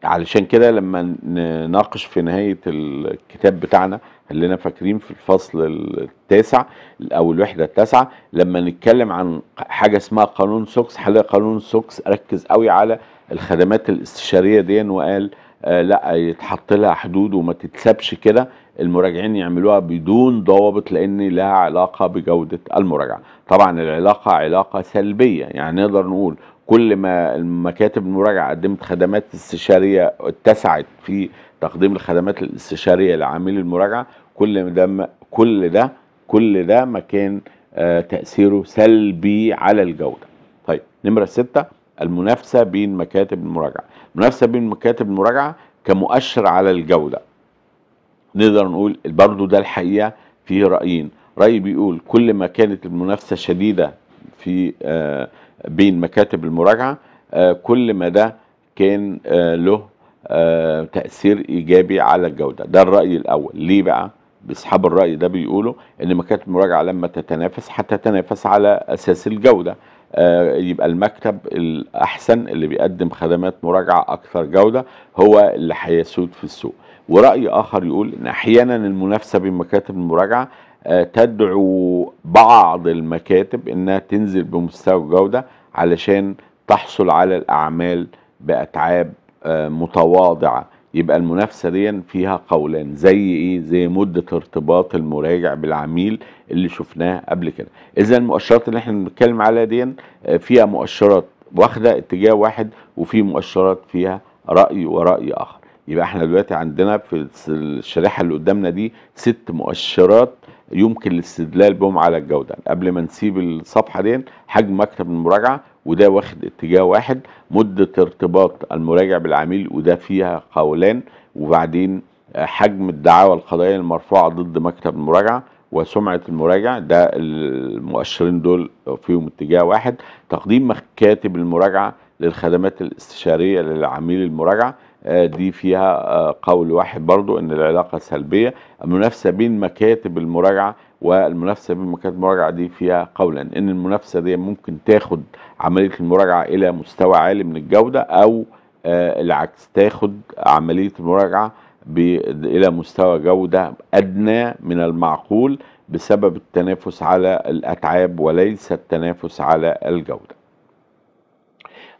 علشان كده لما نناقش في نهاية الكتاب بتاعنا خلينا فاكرين في الفصل التاسع او الوحده التاسعه لما نتكلم عن حاجه اسمها قانون سوكس حاليا قانون سوكس ركز قوي على الخدمات الاستشاريه دي وقال آه لا يتحط لها حدود وما تتسابش كده المراجعين يعملوها بدون ضوابط لان لها علاقه بجوده المراجعه طبعا العلاقه علاقه سلبيه يعني نقدر نقول كل ما المكاتب المراجعه قدمت خدمات استشاريه اتسعت في تقديم الخدمات الاستشاريه لعميل المراجعه كل ده كل ده كل ده مكان آه، تاثيره سلبي على الجوده. طيب نمره سته المنافسه بين مكاتب المراجعه. المنافسه بين مكاتب المراجعه كمؤشر على الجوده. نقدر نقول برضه ده الحقيقه فيه رايين، راي بيقول كل ما كانت المنافسه شديده في آه بين مكاتب المراجعه آه، كل ما ده كان آه، له آه، تاثير ايجابي على الجوده ده الراي الاول ليه بقى اصحاب الراي ده بيقولوا ان مكاتب المراجعه لما تتنافس تنافس على اساس الجوده يبقى المكتب الاحسن اللي بيقدم خدمات مراجعه اكثر جوده هو اللي هيسود في السوق وراي اخر يقول ان احيانا المنافسه بين مكاتب المراجعه آه، تدعو بعض المكاتب انها تنزل بمستوى الجودة علشان تحصل على الاعمال باتعاب آه، متواضعة يبقى المنافسة دي فيها قولان زي ايه زي مدة ارتباط المراجع بالعميل اللي شفناه قبل كده اذا المؤشرات اللي احنا بنتكلم عليها دي آه، فيها مؤشرات واخدة اتجاه واحد وفي مؤشرات فيها رأي ورأي اخر يبقى احنا دلوقتي عندنا في الشريحة اللي قدامنا دي ست مؤشرات يمكن الاستدلال بهم على الجوده قبل ما نسيب الصفحه دي حجم مكتب المراجعه وده واخد اتجاه واحد مده ارتباط المراجع بالعميل وده فيها قولان وبعدين حجم الدعاوى القضائيه المرفوعه ضد مكتب المراجعه وسمعه المراجع ده المؤشرين دول فيهم اتجاه واحد تقديم مكاتب المراجعه للخدمات الاستشاريه للعميل المراجعه آه، دي فيها آه، قول واحد برضو ان العلاقة سلبية المنافسة بين مكاتب المراجعة والمنافسة بين مكاتب المراجعة دي فيها قولا ان المنافسة دي ممكن تاخد عملية المراجعة الى مستوى عالي من الجودة او آه، العكس تاخد عملية المراجعة الى مستوى جودة ادنى من المعقول بسبب التنافس على الاتعاب وليس التنافس على الجودة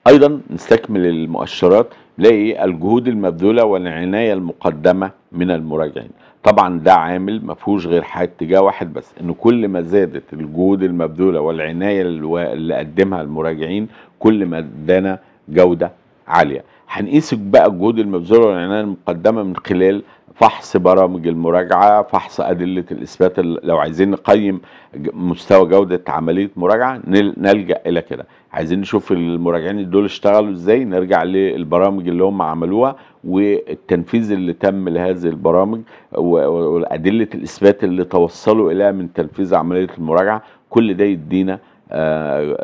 ايضا نستكمل المؤشرات نلاقي الجهود المبذولة والعناية المقدمة من المراجعين طبعا ده عامل ما فيهوش غير حاجة اتجاه واحد بس ان كل ما زادت الجهود المبذولة والعناية اللي قدمها المراجعين كل ما ادانا جودة عالية هنقيس بقى الجهود المبذولة والعناية المقدمة من خلال فحص برامج المراجعة فحص أدلة الإثبات لو عايزين نقيم مستوى جودة عملية مراجعة نلجأ إلى كده عايزين نشوف المراجعين دول اشتغلوا ازاي نرجع للبرامج اللي هم عملوها والتنفيذ اللي تم لهذه البرامج وأدلة الإثبات اللي توصلوا إليها من تنفيذ عملية المراجعة كل ده يدينا آه،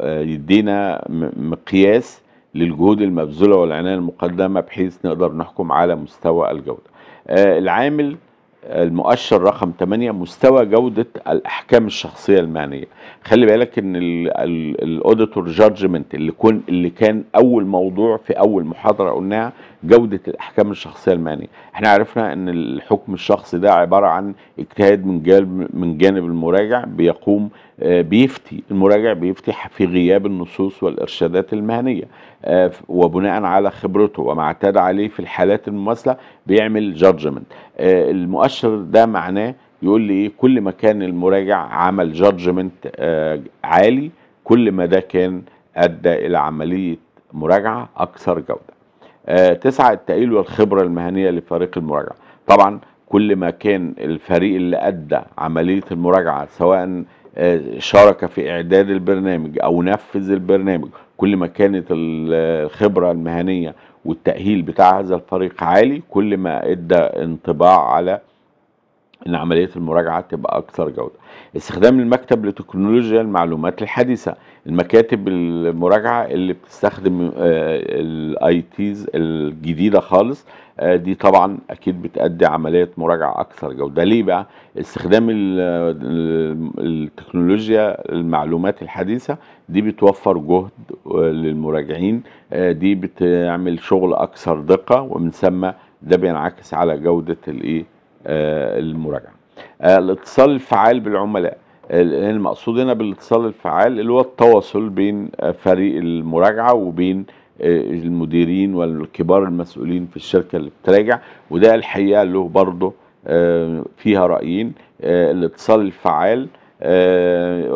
آه، يدينا مقياس للجهود المبذولة والعناية المقدمة بحيث نقدر نحكم على مستوى الجودة آه، العامل المؤشر رقم 8 مستوى جودة الأحكام الشخصية المعنية خلي بالك إن الأوديتور جادجمنت اللي, اللي كان أول موضوع في أول محاضرة قلناها جودة الأحكام الشخصية المهنية، احنا عرفنا أن الحكم الشخصي ده عبارة عن اجتهاد من جانب, من جانب المراجع بيقوم آه، بيفتي المراجع بيفتي في غياب النصوص والإرشادات المهنية آه، وبناء على خبرته وما اعتاد عليه في الحالات المماثلة بيعمل جادجمنت آه، المؤشر ده معناه يقول لي ايه كل ما كان المراجع عمل جادجمنت عالي كل ما ده كان ادى الى عمليه مراجعه اكثر جوده آه، تسعى التأهيل والخبرة المهنية لفريق المراجعة طبعا كل ما كان الفريق اللي أدى عملية المراجعة سواء آه، شارك في إعداد البرنامج أو نفذ البرنامج كل ما كانت الخبرة المهنية والتأهيل بتاع هذا الفريق عالي كل ما ادى انطباع على ان عملية المراجعة تبقى اكثر جودة استخدام المكتب لتكنولوجيا المعلومات الحديثة المكاتب المراجعه اللي بتستخدم آه، الاي تيز الجديده خالص آه، دي طبعا اكيد بتأدي عمليه مراجعه اكثر جوده ليه بقى استخدام آه، التكنولوجيا المعلومات الحديثه دي بتوفر جهد للمراجعين دي بتعمل شغل اكثر دقه ومن ثم ده بينعكس على جوده الايه المراجعه الاتصال الفعال بالعملاء المقصود هنا بالاتصال الفعال اللي هو التواصل بين فريق المراجعه وبين آه، المديرين والكبار المسؤولين في الشركه اللي بتراجع وده الحقيقه له برضه آه، فيها رايين آه، الاتصال الفعال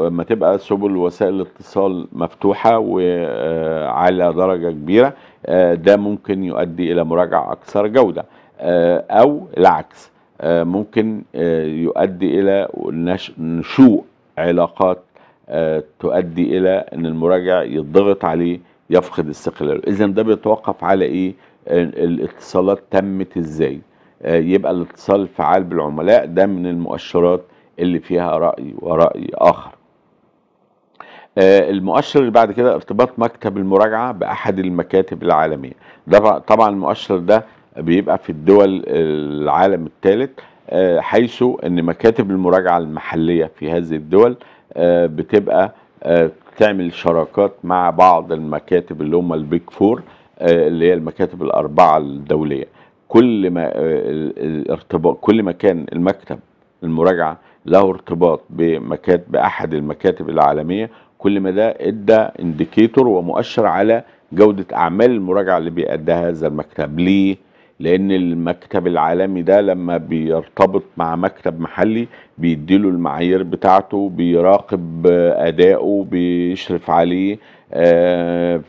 لما تبقى سبل وسائل الاتصال مفتوحه وعلى درجه كبيره ده ممكن يؤدي الى مراجعه اكثر جوده او العكس آه، ممكن آه، يؤدي إلى نشوء علاقات آه، تؤدي إلى أن المراجع يضغط عليه يفقد استقلاله إذا ده بيتوقف على إيه الاتصالات تمت إزاي يبقى الاتصال الفعال بالعملاء ده من المؤشرات اللي فيها رأي ورأي آخر المؤشر اللي بعد كده ارتباط مكتب المراجعة بأحد المكاتب العالمية ده طبعا المؤشر ده بيبقى في الدول العالم الثالث آه، حيث ان مكاتب المراجعه المحليه في هذه الدول آه، بتبقى آه، تعمل شراكات مع بعض المكاتب اللي هم البيج فور اللي هي المكاتب الاربعه الدوليه كل ما الارتباط كل ما كان المكتب المراجعه له ارتباط بمكاتب باحد المكاتب العالميه كل ما ده ادى انديكيتور ومؤشر على جوده اعمال المراجعه اللي بيأديها هذا المكتب ليه لان المكتب العالمي ده لما بيرتبط مع مكتب محلي بيديله المعايير بتاعته بيراقب اداؤه بيشرف عليه آه،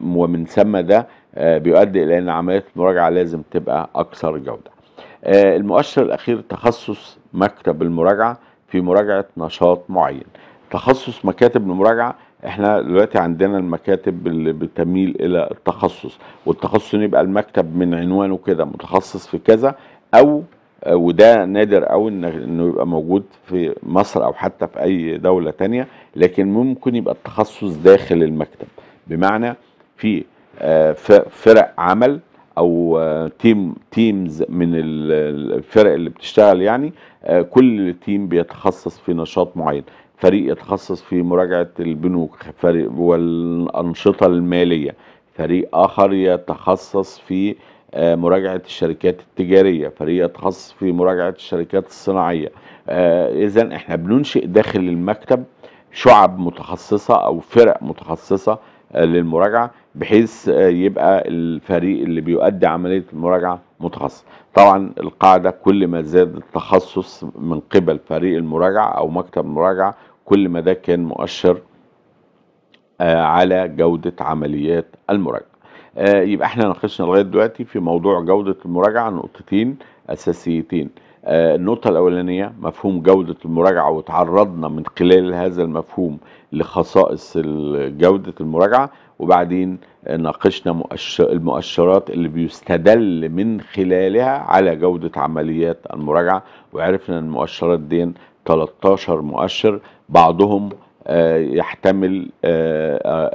ومن ثم ده آه، بيؤدي الى ان عمليه المراجعه لازم تبقى اكثر جوده. آه، المؤشر الاخير تخصص مكتب المراجعه في مراجعه نشاط معين. تخصص مكاتب المراجعه احنا دلوقتي عندنا المكاتب اللي بتميل الى التخصص والتخصص يبقى المكتب من عنوانه كده متخصص في كذا او آه، وده نادر قوي انه يبقى موجود في مصر او حتى في اي دوله تانية لكن ممكن يبقى التخصص داخل المكتب بمعنى في آه، فرق عمل او تيم آه، تيمز من الفرق اللي بتشتغل يعني كل تيم بيتخصص في نشاط معين فريق يتخصص في مراجعة البنوك فريق والأنشطة المالية فريق آخر يتخصص في آه، مراجعة الشركات التجارية فريق يتخصص في مراجعة الشركات الصناعية آه، إذا إحنا بننشئ داخل المكتب شعب متخصصة أو فرق متخصصة آه، للمراجعة بحيث يبقى الفريق اللي بيؤدي عملية المراجعة متخصص طبعا القاعدة كل ما زاد التخصص من قبل فريق المراجعة أو مكتب المراجعة كل ما ده كان مؤشر آه، على جودة عمليات المراجعة آه، يبقى احنا ناقشنا لغاية دلوقتي في موضوع جودة المراجعة نقطتين أساسيتين آه، النقطة الأولانية مفهوم جودة المراجعة وتعرضنا من خلال هذا المفهوم لخصائص جودة المراجعة وبعدين ناقشنا المؤشرات اللي بيستدل من خلالها على جودة عمليات المراجعة وعرفنا المؤشرات دي 13 مؤشر بعضهم آه، يحتمل آه، آه،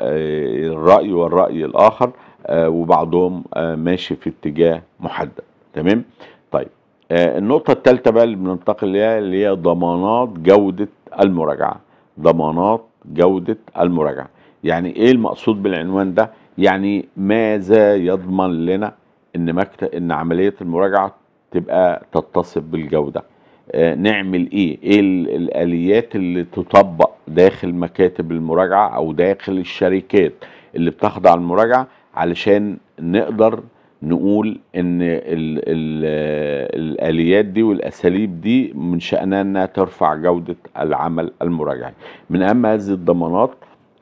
الرأي والرأي الآخر وبعضهم ماشي في اتجاه محدد تمام طيب النقطة الثالثة بقى اللي بننتقل ليها اللي هي ضمانات جودة المراجعة ضمانات جودة المراجعة يعني ايه المقصود بالعنوان ده يعني ماذا يضمن لنا ان مكتب ان عملية المراجعة تبقى تتصف بالجودة آه، نعمل ايه ايه الاليات اللي تطبق داخل مكاتب المراجعه او داخل الشركات اللي بتخضع المراجعه علشان نقدر نقول ان الـ الـ الاليات دي والاساليب دي من شانها انها ترفع جوده العمل المراجعي من اهم هذه الضمانات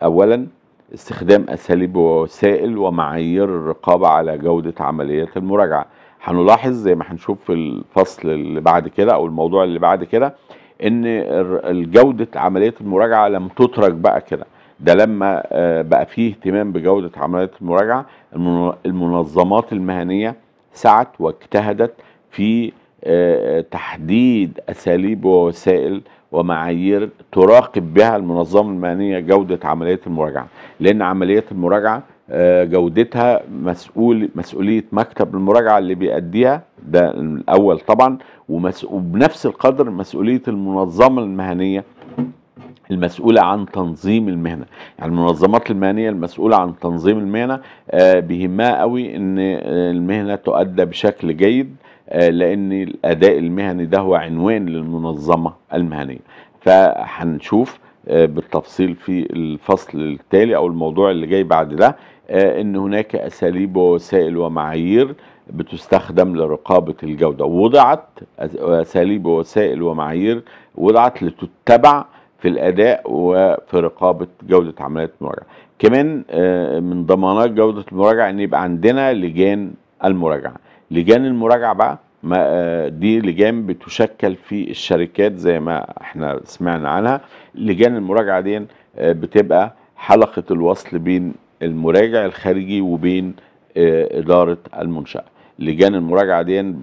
اولا استخدام اساليب ووسائل ومعايير الرقابه على جوده عمليات المراجعه هنلاحظ زي ما هنشوف في الفصل اللي بعد كده او الموضوع اللي بعد كده ان جوده عمليه المراجعه لم تترك بقى كده ده لما آه، بقى فيه اهتمام بجوده عمليه المراجعه المنظمات المهنيه سعت واجتهدت في آه، تحديد اساليب ووسائل ومعايير تراقب بها المنظمه المهنيه جوده عمليه المراجعه لان عمليه المراجعه آه، جودتها مسؤول مسؤوليه مكتب المراجعه اللي بيأديها ده الاول طبعا وبنفس القدر مسؤوليه المنظمه المهنيه المسؤولة عن تنظيم المهنة يعني المنظمات المهنية المسؤولة عن تنظيم المهنة آه، بيهمها قوي ان المهنة تؤدى بشكل جيد آه، لان الاداء المهني ده هو عنوان للمنظمة المهنية فهنشوف بالتفصيل في الفصل التالي او الموضوع اللي جاي بعد ده آه، ان هناك اساليب ووسائل ومعايير بتستخدم لرقابه الجوده وضعت اساليب ووسائل ومعايير وضعت لتتبع في الاداء وفي رقابه جوده عمليات المراجعه كمان آه، من ضمانات جوده المراجعه ان يبقى عندنا لجان المراجعه لجان المراجعه بقى ما آه، دي لجان بتشكل في الشركات زي ما احنا سمعنا عنها لجان المراجعه دي بتبقى حلقه الوصل بين المراجع الخارجي وبين آه، إدارة المنشأة لجان المراجعة دي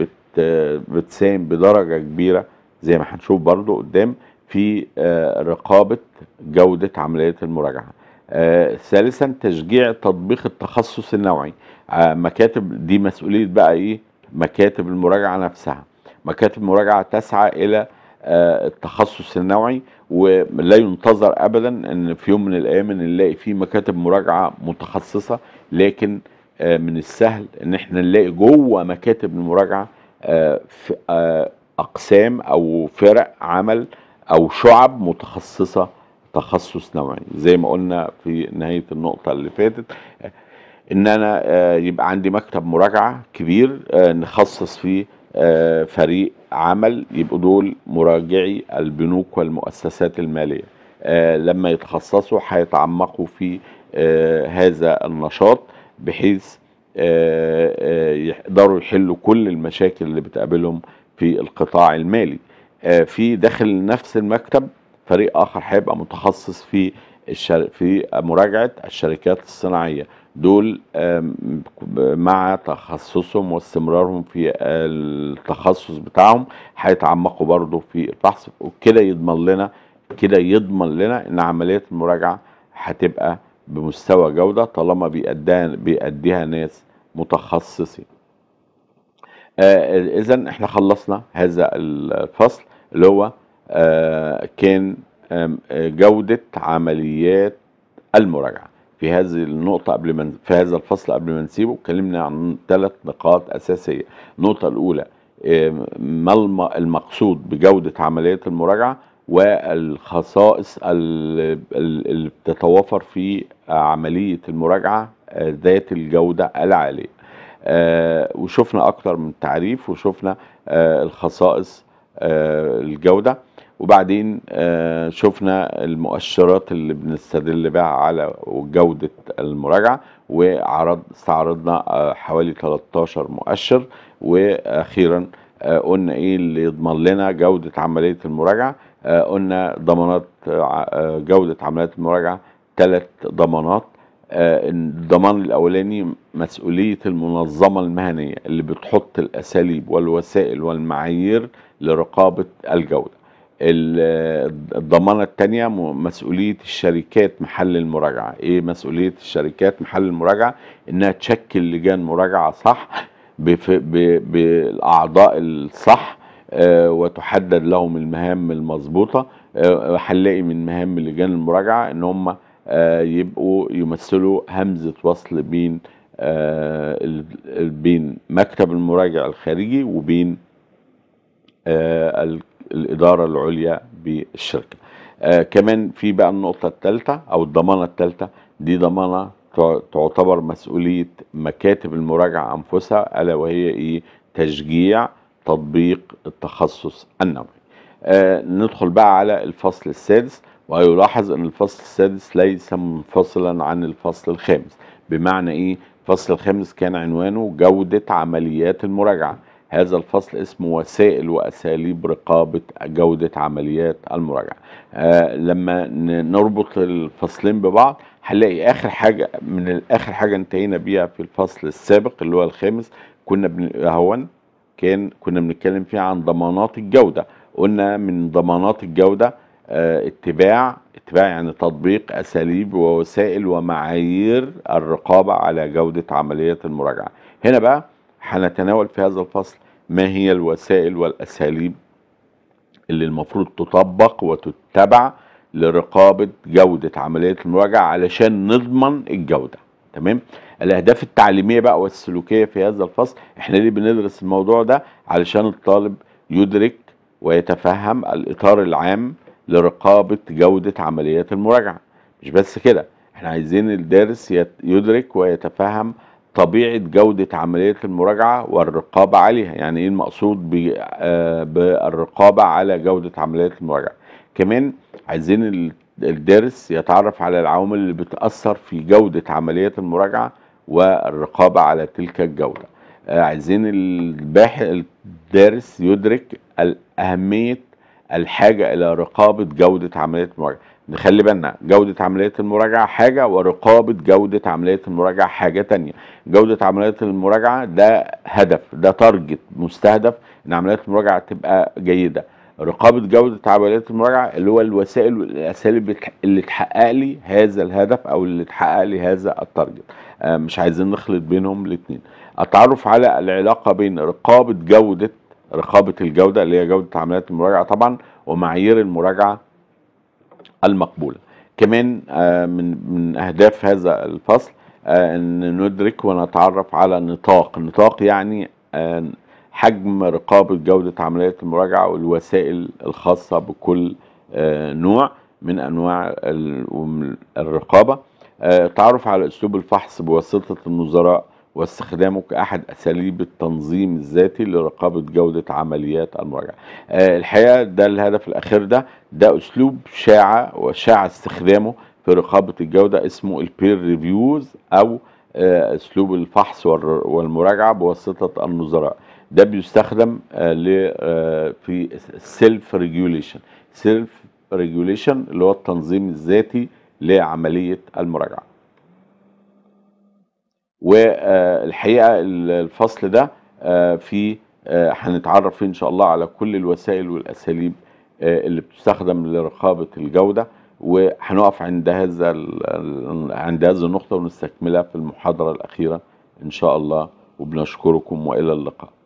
بتساهم بدرجة كبيرة زي ما هنشوف برضو قدام في آه، رقابة جودة عمليات المراجعة آه، ثالثا تشجيع تطبيق التخصص النوعي مكاتب دي مسؤولية بقى ايه مكاتب المراجعة نفسها مكاتب المراجعة تسعى الى آه، التخصص النوعي ولا ينتظر ابدا ان في يوم من الايام نلاقي فيه مكاتب مراجعه متخصصه لكن آه، من السهل ان احنا نلاقي جوه مكاتب المراجعه آه، اقسام او فرق عمل او شعب متخصصه تخصص نوعي زي ما قلنا في نهايه النقطه اللي فاتت ان انا يبقى عندي مكتب مراجعه كبير نخصص فيه آه، فريق عمل يبقوا دول مراجعي البنوك والمؤسسات الماليه آه، لما يتخصصوا هيتعمقوا في آه، هذا النشاط بحيث يقدروا يحلوا كل المشاكل اللي بتقابلهم في القطاع المالي في داخل نفس المكتب فريق اخر هيبقى متخصص في في مراجعه الشركات الصناعيه دول مع تخصصهم واستمرارهم في التخصص بتاعهم هيتعمقوا برضه في الفحص وكده يضمن لنا كده يضمن لنا ان عمليه المراجعه هتبقى بمستوى جوده طالما بيأديها ناس متخصصين. آه، اذا احنا خلصنا هذا الفصل اللي هو آه، كان جوده عمليات المراجعه. في هذه النقطة قبل ما في هذا الفصل قبل ما نسيبه اتكلمنا عن ثلاث نقاط أساسية، النقطة الأولى ما المقصود بجودة عمليات المراجعة والخصائص اللي بتتوافر في عملية المراجعة آه، ذات الجودة العالية آه، وشفنا أكثر من تعريف وشفنا آه، الخصائص الجودة وبعدين آه، شفنا المؤشرات اللي بنستدل بها على جودة المراجعة وعرض استعرضنا آه، حوالي 13 مؤشر وأخيرا آه، قلنا إيه اللي يضمن لنا جودة عملية المراجعة قلنا ضمانات جودة عمليات المراجعة ثلاث ضمانات الضمان الأولاني مسؤولية المنظمة المهنية اللي بتحط الأساليب والوسائل والمعايير لرقابة الجودة الضمانه الثانيه مسؤوليه الشركات محل المراجعه ايه مسؤوليه الشركات محل المراجعه انها تشكل لجان مراجعه صح بالاعضاء الصح آه، وتحدد لهم المهام المظبوطه آه، هنلاقي من مهام لجان المراجعه ان هم آه، يبقوا يمثلوا همزه وصل بين بين مكتب المراجع الخارجي وبين الإدارة العليا بالشركة آه كمان في بقى النقطة الثالثة أو الضمانة الثالثة دي ضمانة تعتبر مسؤولية مكاتب المراجعة أنفسها ألا وهي إيه تشجيع تطبيق التخصص النووي. آه ندخل بقى على الفصل السادس ويلاحظ أن الفصل السادس ليس منفصلا عن الفصل الخامس بمعنى إيه الفصل الخامس كان عنوانه جودة عمليات المراجعة هذا الفصل اسمه وسائل وأساليب رقابة جودة عمليات المراجعة آه لما نربط الفصلين ببعض هنلاقي آخر حاجة من آخر حاجة انتهينا بيها في الفصل السابق اللي هو الخامس كنا بن... هون كان كنا بنتكلم فيها عن ضمانات الجودة قلنا من ضمانات الجودة آه، اتباع اتباع يعني تطبيق أساليب ووسائل ومعايير الرقابة على جودة عمليات المراجعة هنا بقى هنتناول في هذا الفصل ما هي الوسائل والأساليب اللي المفروض تطبق وتتبع لرقابة جودة عملية المراجعة علشان نضمن الجودة تمام الأهداف التعليمية بقى والسلوكية في هذا الفصل احنا ليه بندرس الموضوع ده علشان الطالب يدرك ويتفهم الإطار العام لرقابة جودة عمليات المراجعة مش بس كده احنا عايزين الدارس يدرك ويتفهم طبيعه جوده عمليه المراجعه والرقابه عليها يعني ايه المقصود آه، بالرقابه على جوده عمليه المراجعه كمان عايزين الدرس يتعرف على العوامل اللي بتاثر في جوده عمليه المراجعه والرقابه على تلك الجوده آه، عايزين الباحث الدارس يدرك اهميه الحاجه الى رقابه جوده عمليه المراجعه نخلي بالنا جودة عملية المراجعة حاجة ورقابة جودة عملية المراجعة حاجة تانية جودة عملية المراجعة ده هدف ده تارجت مستهدف ان عملية المراجعة تبقى جيدة رقابة جودة عملية المراجعة اللي هو الوسائل والأساليب اللي تحقق لي هذا الهدف أو اللي تحقق لي هذا التارجت آه، مش عايزين نخلط بينهم الاثنين التعرف على العلاقة بين رقابة جودة رقابة الجودة اللي هي جودة عملية المراجعة طبعا ومعايير المراجعة المقبولة كمان آه، من من أهداف هذا الفصل آه، أن ندرك ونتعرف على نطاق نطاق يعني آه، حجم رقابة جودة عمليات المراجعة والوسائل الخاصة بكل نوع من أنواع الرقابة التعرف على أسلوب الفحص بواسطة النظراء واستخدامه كأحد أساليب التنظيم الذاتي لرقابة جودة عمليات المراجعة أه الحقيقة ده الهدف الأخير ده ده أسلوب شاع وشاع استخدامه في رقابة الجودة اسمه البير ريفيوز أو آه، أسلوب الفحص والمراجعة بواسطة النظراء ده بيستخدم آه، آه، في السيلف ريجوليشن سيلف ريجوليشن اللي هو التنظيم الذاتي لعملية المراجعة والحقيقه الفصل ده آه، في آه، هنتعرف فيه ان شاء الله على كل الوسائل والاساليب آه، اللي بتستخدم لرقابه الجوده وهنقف عند هذا عند هذه النقطه ونستكملها في المحاضره الاخيره ان شاء الله وبنشكركم والى اللقاء